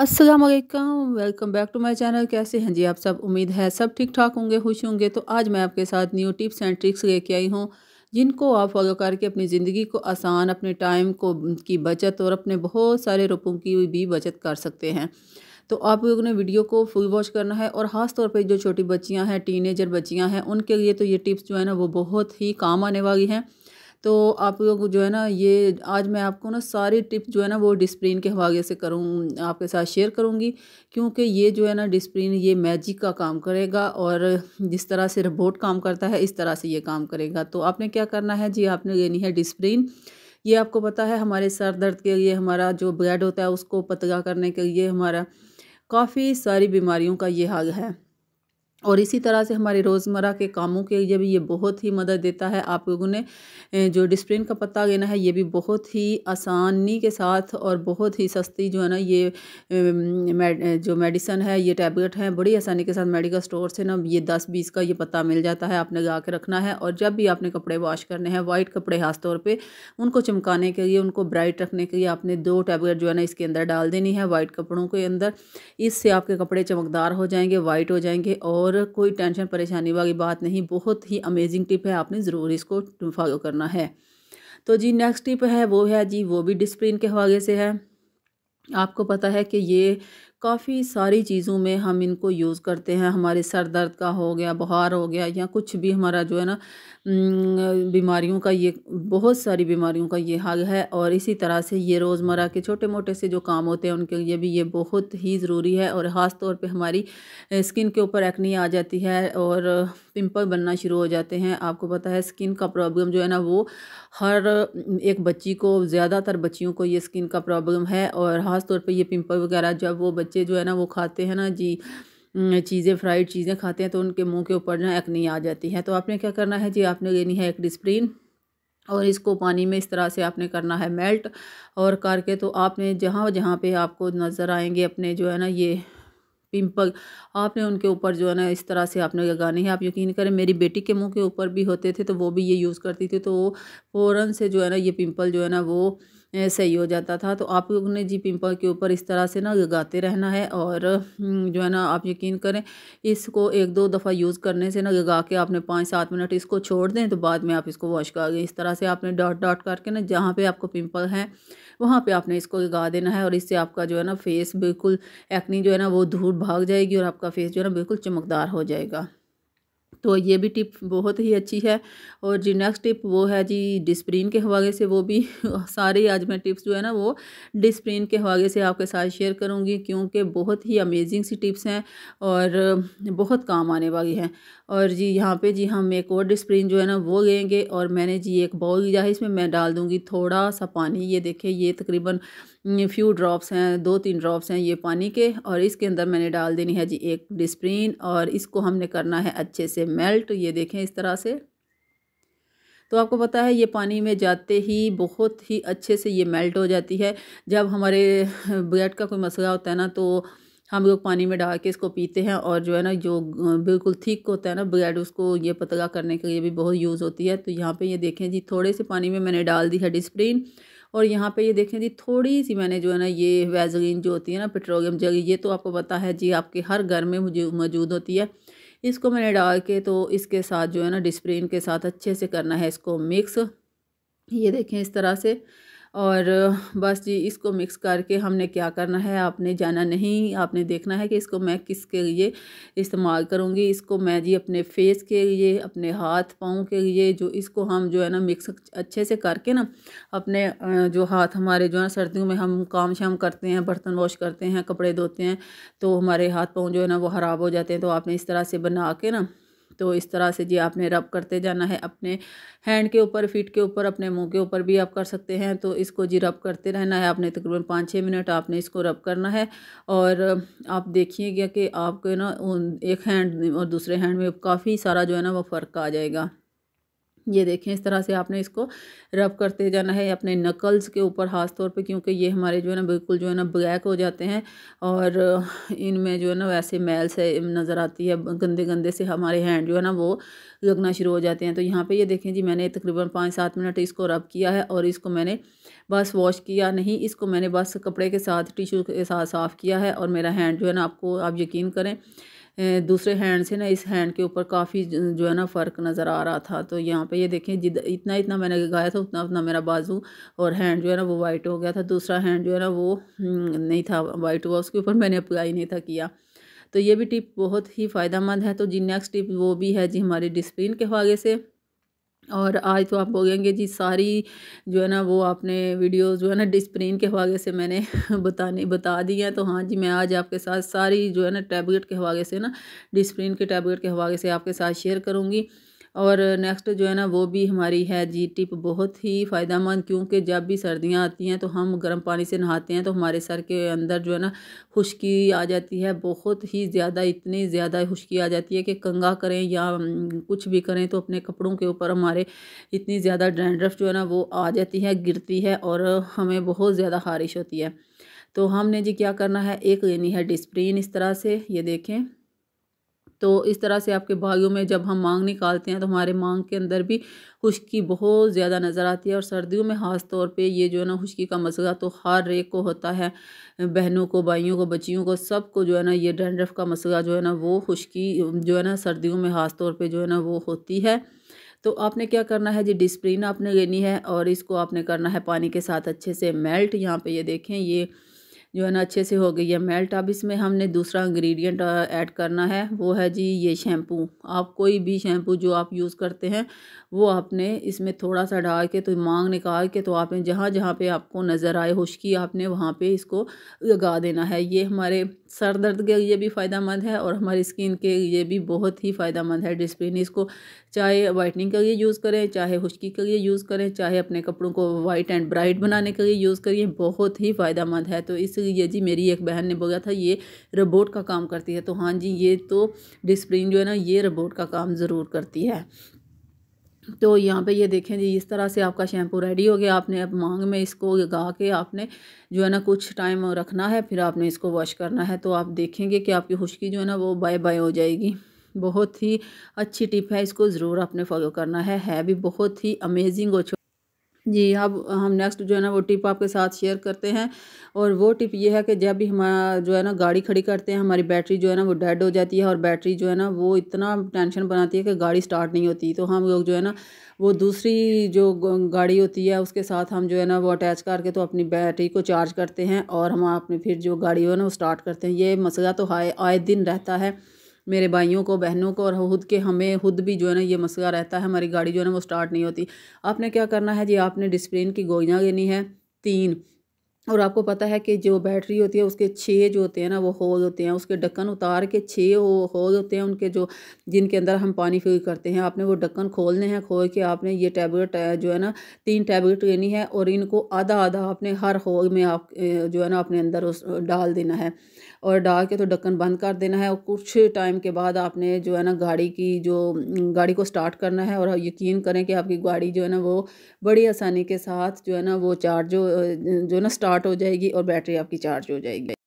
अस्सलाम वालेकुम welcome back to my channel कैसे हैं जी आप सब उम्मीद है सब ठीक ठाक होंगे खुश होंगे तो आज मैं आपके साथ न्यू टिप्स एंड ट्रिक्स लेके आई हूँ जिनको आप फॉलो करके अपनी ज़िंदगी को आसान अपने टाइम को की बचत और अपने बहुत सारे रुपयों की भी बचत कर सकते हैं तो आप लोगों ने वीडियो को फुल वॉच करना है और ख़ास तौर पर जो छोटी बच्चियाँ हैं टीनेजर बच्चियाँ हैं उनके लिए तो ये टिप्स जो है ना वो बहुत ही काम आने वाली हैं तो आप लोग जो है ना ये आज मैं आपको ना सारी टिप जो है ना वो डिस्प्रिन के हवाले से करूँ आपके साथ शेयर करूँगी क्योंकि ये जो है ना डिस्प्रिन ये मैजिक का काम करेगा और जिस तरह से रोबोट काम करता है इस तरह से ये काम करेगा तो आपने क्या करना है जी आपने लेनी है डिस्प्रिन ये आपको पता है हमारे सर दर्द के लिए हमारा जो ब्लड होता है उसको पतला करने के लिए हमारा काफ़ी सारी बीमारियों का ये हाल है और इसी तरह से हमारे रोज़मर्रा के कामों के लिए भी ये बहुत ही मदद देता है आप लोगों ने जो डिस्प्लिन का पत्ता लेना है ये भी बहुत ही आसानी के साथ और बहुत ही सस्ती जो है ना ये जो मेडिसन है ये टैबलेट है बड़ी आसानी के साथ मेडिकल स्टोर से ना ये दस बीस का ये पत्ता मिल जाता है आपने गा के रखना है और जब भी आपने कपड़े वॉश करने हैं वाइट कपड़े खासतौर पर उनको चमकाने के लिए उनको ब्राइट रखने के लिए आपने दो टैबलेट जो है ना इसके अंदर डाल देनी है वाइट कपड़ों के अंदर इससे आपके कपड़े चमकदार हो जाएंगे वाइट हो जाएंगे और और कोई टेंशन परेशानी वाली बात नहीं बहुत ही अमेजिंग टिप है आपने ज़रूर इसको फॉलो करना है तो जी नेक्स्ट टिप है वो है जी वो भी डिसप्लिन के हवाले से है आपको पता है कि ये काफ़ी सारी चीज़ों में हम इनको यूज़ करते हैं हमारे सर दर्द का हो गया बुखार हो गया या कुछ भी हमारा जो है ना बीमारियों का ये बहुत सारी बीमारियों का ये हल है और इसी तरह से ये रोज़मर्रा के छोटे मोटे से जो काम होते हैं उनके लिए भी ये बहुत ही ज़रूरी है और ख़ास तौर पे हमारी स्किन के ऊपर एक्नी आ जाती है और पिंपल बनना शुरू हो जाते हैं आपको पता है स्किन का प्रॉब्लम जो है ना वो हर एक बच्ची को ज़्यादातर बच्चियों को ये स्किन का प्रॉब्लम है और ख़ास तौर पर ये पिम्पल वगैरह जब वो बच्चे जो है ना वो खाते हैं ना जी चीज़ें फ्राइड चीज़ें खाते हैं तो उनके मुंह के ऊपर ना एक्नी आ जाती है तो आपने क्या करना है जी आपने लेनी है एक डिस्प्रीन और इसको पानी में इस तरह से आपने करना है मेल्ट और करके तो आपने जहाँ जहाँ पे आपको नज़र आएंगे अपने जो है ना ये पिंपल आपने उनके ऊपर जो है ना इस तरह से आपने लगाने हैं आप यकीन करें मेरी बेटी के मुंह के ऊपर भी होते थे तो वो भी ये यूज़ करती थी तो फ़ौरन से जो है ना ये पिंपल जो है ना वो सही हो जाता था तो आप लोगों ने जी पिंपल के ऊपर इस तरह से ना लगाते रहना है और हम्म, जो है ना आप यकीन करें इसको एक दो दफ़ा यूज़ करने से ना लगा के आपने पाँच सात मिनट इसको छोड़ दें तो बाद में आप इसको वॉश कर इस तरह से आपने डॉट डॉट करके ना जहाँ पर आपको पिंपल है वहाँ पर आपने इसको लगा देना है और इससे आपका जो है ना फेस बिल्कुल एक्नी जो है ना वो धूल भाग जाएगी और आपका फेस जो है ना बिल्कुल चमकदार हो जाएगा तो ये भी टिप बहुत ही अच्छी है और जी नेक्स्ट टिप वो है जी डिस्प्रीन के हवाले से वो भी सारी आज मैं टिप्स जो है ना वो डिस्प्रीन के हवाले से आपके साथ शेयर करूँगी क्योंकि बहुत ही अमेजिंग सी टिप्स हैं और बहुत काम आने वाली हैं और जी यहाँ पे जी हम एक और डिस्प्रिन जो है ना वो लेंगे और मैंने जी एक बाउल लिया है इसमें मैं डाल दूँगी थोड़ा सा पानी ये देखें ये तकरीबन फ्यू ड्रॉप्स हैं दो तीन ड्रॉप्स हैं ये पानी के और इसके अंदर मैंने डाल देनी है जी एक डिस्प्रिन और इसको हमने करना है अच्छे से मेल्ट ये देखें इस तरह से तो आपको पता है ये पानी में जाते ही बहुत ही अच्छे से ये मेल्ट हो जाती है जब हमारे ब्रेड का कोई मसला होता है ना तो हम लोग पानी में डाल के इसको पीते हैं और जो है ना जो बिल्कुल थिक होता है ना ब्रेड उसको ये पतला करने के लिए भी बहुत यूज़ होती है तो यहाँ पे ये देखें जी थोड़े से पानी में मैंने डाल दी है डिस्प्रीन और यहाँ पे ये देखें जी थोड़ी सी मैंने जो है ना ये वेजलिन जो होती है ना पेट्रोलियम जल ये तो आपको पता है जी आपके हर घर में मौजूद होती है इसको मैंने डाल के तो इसके साथ जो है ना डिस्प्रीन के साथ अच्छे से करना है इसको मिक्स ये देखें इस तरह से और बस जी इसको मिक्स करके हमने क्या करना है आपने जाना नहीं आपने देखना है कि इसको मैं किसके लिए इस्तेमाल करूँगी इसको मैं जी अपने फेस के लिए अपने हाथ पाँव के लिए जो इसको हम जो है ना मिक्स अच्छे से करके ना अपने जो हाथ हमारे जो है ना सर्दियों में हम काम शाम करते हैं बर्तन वॉश करते हैं कपड़े धोते हैं तो हमारे हाथ पाँव जो है ना वो ख़राब हो जाते हैं तो आपने इस तरह से बना के ना तो इस तरह से जी आपने रब करते जाना है अपने हैंड के ऊपर फीट के ऊपर अपने मुंह के ऊपर भी आप कर सकते हैं तो इसको जी रब करते रहना है आपने तकरीबन पाँच छः मिनट आपने इसको रब करना है और आप देखिएगा कि आपके ना एक हैंड और दूसरे हैंड में काफ़ी सारा जो है ना वो फ़र्क आ जाएगा ये देखें इस तरह से आपने इसको रब करते जाना है अपने नकल्स के ऊपर ख़ास तौर पे क्योंकि ये हमारे जो है ना बिल्कुल जो है ना ब्लैक हो जाते हैं और इनमें जो है ना वैसे मैल से नज़र आती है गंदे गंदे से हमारे हैंड जो है ना वो लगना शुरू हो जाते हैं तो यहाँ पे ये देखें जी मैंने तकरीबन पाँच सात मिनट इसको रब किया है और इसको मैंने बस वॉश किया नहीं इसको मैंने बस कपड़े के साथ टिशू के साथ साफ़ किया है और मेरा हैंड जो है ना आपको आप यकीन करें दूसरे हैंड से ना इस हैंड के ऊपर काफ़ी जो है ना फ़र्क नज़र आ रहा था तो यहाँ पे ये देखें जिद इतना इतना मैंने गाया था उतना उतना मेरा बाजू और हैंड जो है ना वो वाइट हो गया था दूसरा हैंड जो है ना वो हम्म, नहीं था वाइट हुआ उसके ऊपर मैंने अप्लाई नहीं था किया तो ये भी टिप बहुत ही फ़ायदा है तो जी नेक्स्ट टिप वो भी है जी हमारी डिस्प्लिन के हवाले से और आज तो आप बोलेंगे जी सारी जो है ना वो आपने वीडियोस जो है ना डिस्प्रिन के हवाले से मैंने बताने बता दी है तो हाँ जी मैं आज आपके साथ सारी जो है ना टैबलेट के हवाले से ना डिस्प्रिन के टैबलेट के हवाले से आपके साथ शेयर करूँगी और नेक्स्ट जो है ना वो भी हमारी है जी टिप बहुत ही फ़ायदा मंद क्योंकि जब भी सर्दियाँ आती हैं तो हम गर्म पानी से नहाते हैं तो हमारे सर के अंदर जो है ना खुश्की आ जाती है बहुत ही ज़्यादा इतनी ज़्यादा खुश्की आ जाती है कि कंगा करें या कुछ भी करें तो अपने कपड़ों के ऊपर हमारे इतनी ज़्यादा ड्रैंड्रफ जो है ना वो आ जाती है गिरती है और हमें बहुत ज़्यादा खारिश होती है तो हमने जी क्या करना है एक लेनी है डिस्प्रीन इस तरह से ये देखें तो इस तरह से आपके भाइयों में जब हम मांग निकालते हैं तो हमारे मांग के अंदर भी खुश्की बहुत ज़्यादा नज़र आती है और सर्दियों में ख़ास तौर पे ये जो है ना खुश्की का मसला तो हर एक को होता है बहनों को भाइयों को बच्चियों को सबको जो है ना ये डेंड्रफ का मसला जो है ना वो खुश्की जो है ना सर्दियों में ख़ास तौर पर जो है ना वो होती है तो आपने क्या करना है जी डिस्प्रिन आपने लेनी है और इसको आपने करना है पानी के साथ अच्छे से मेल्ट यहाँ पे ये देखें ये जो है ना अच्छे से हो गई है मेल्ट अब इसमें हमने दूसरा इंग्रेडिएंट ऐड करना है वो है जी ये शैम्पू आप कोई भी शैम्पू जो आप यूज़ करते हैं वो आपने इसमें थोड़ा सा डाल के तो मांग निकाल के तो आपने जहाँ जहाँ पे आपको नज़र आए खुशकी आपने वहाँ पे इसको लगा देना है ये हमारे सर दर्द के लिए भी फ़ायदा मंद है और हमारी स्किन के लिए भी बहुत ही फ़ायदा मंद है डिस्प्रिन इसको चाहे वाइटनिंग के लिए यूज़ करें चाहे खुशकी के लिए यूज़ करें चाहे अपने कपड़ों को वाइट एंड ब्राइट बनाने के लिए यूज़ करिए बहुत ही फ़ायदा मंद है तो इस तो ये जी मेरी एक बहन ने बोला था ये रोबोट का काम करती है तो हाँ जी ये तो डिस्प्लिन जो है ना ये रोबोट का काम ज़रूर करती है तो यहाँ पे ये देखें जी इस तरह से आपका शैम्पू रेडी हो गया आपने अब मांग में इसको लगा के आपने जो है ना कुछ टाइम रखना है फिर आपने इसको वॉश करना है तो आप देखेंगे कि आपकी खुश्की जो है ना वो बाय बाय हो जाएगी बहुत ही अच्छी टिप है इसको ज़रूर आपने फॉलो करना है है भी बहुत ही अमेजिंग और जी अब हम नेक्स्ट जो है ना वो टिप आपके साथ शेयर करते हैं और वो टिप ये है कि जब भी हमारा जो है ना गाड़ी खड़ी करते हैं हमारी बैटरी जो है ना वो डेड हो जाती है और बैटरी जो है ना वो इतना टेंशन बनाती है कि गाड़ी स्टार्ट नहीं होती तो हम लोग जो है ना वो दूसरी जो गाड़ी होती है उसके साथ हम जो है ना वो अटैच करके तो अपनी बैटरी को चार्ज करते हैं और हम अपनी फिर जो गाड़ी हो ना वो स्टार्ट करते हैं ये मसला तो आए आए दिन रहता है मेरे भाइयों को बहनों को और खुद के हमें खुद भी जो है ना ये मसला रहता है हमारी गाड़ी जो है ना वो स्टार्ट नहीं होती आपने क्या करना है जी आपने डिस्प्लिन की गोलियाँ लेनी है तीन और आपको पता है कि जो बैटरी होती है उसके छः जो होते हैं ना वो होल होते हैं उसके ढक्कन उतार के छः हो होल होते हैं उनके जो जिनके अंदर हम पानी फिल करते हैं आपने वो ढक्कन खोलने हैं खोल के आपने ये टैबलेट जो है ना तीन टैबलेट लेनी है और इनको आधा आधा आपने हर होल में आप जो है ना अपने अंदर उस डाल देना है और डाल के तो ढक्कन बंद कर देना है और कुछ टाइम के बाद आपने जो है ना गाड़ी की जो गाड़ी को स्टार्ट करना है और यकीन करें कि आपकी गाड़ी जो है ना वो बड़ी आसानी के साथ जो है ना वो चार्ज जो जो है ना स्टार्ट स्टार्ट हो जाएगी और बैटरी आपकी चार्ज हो जाएगी